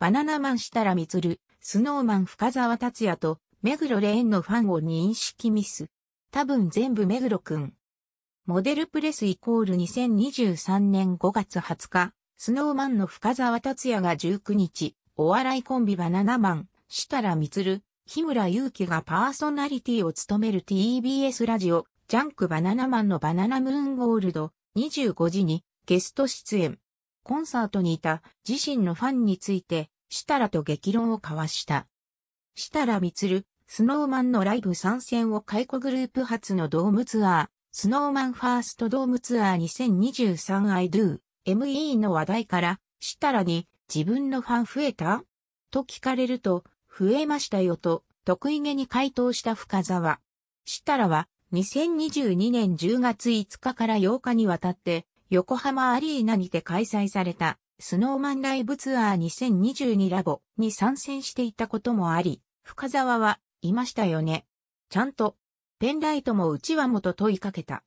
バナナマン設楽る、スノーマン深沢達也と、目黒レーンのファンを認識ミス。多分全部目黒くん。モデルプレスイコール2023年5月20日、スノーマンの深沢達也が19日、お笑いコンビバナナマン、設楽る。日村祐希がパーソナリティを務める TBS ラジオ、ジャンクバナナマンのバナナムーンゴールド、25時にゲスト出演。コンサートにいた自身のファンについて、タラと激論を交わした。ミツル、スノーマンのライブ参戦を解雇グループ初のドームツアー、スノーマンファーストドームツアー 2023I do, ME の話題から、タラに自分のファン増えたと聞かれると、増えましたよと、得意げに回答した深沢。タラは、2022年10月5日から8日にわたって、横浜アリーナにて開催されたスノーマンライブツアー2022ラボに参戦していたこともあり、深沢は、いましたよね。ちゃんと、ペンライトもうちわもと問いかけた。